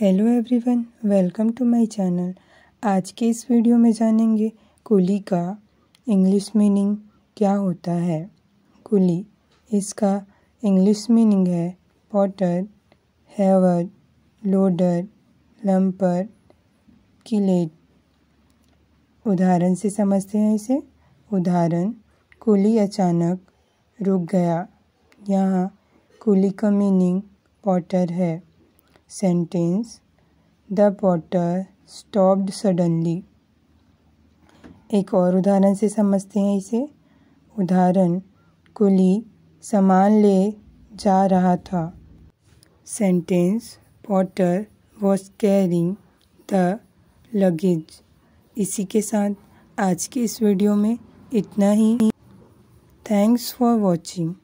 Hello everyone welcome to my channel आज के इस वीडियो में जानेंगे कुली का इंग्लिश मीनिंग क्या होता है कुली इसका इंग्लिश मीनिंग है पॉटर हैवर लोडर लम्पर किलेट उदाहरण से समझते हैं इसे उदाहरण कुली अचानक रुक गया यहाँ कुली का मीनिंग पॉटर है sentence, the porter stopped suddenly. एक और उदाहरण से समझते हैं इसे उदाहरण कुली सामान ले जा रहा था sentence porter was carrying the luggage इसी के साथ आज की इस वीडियो में इतना ही थैंक्स फॉर वॉचिंग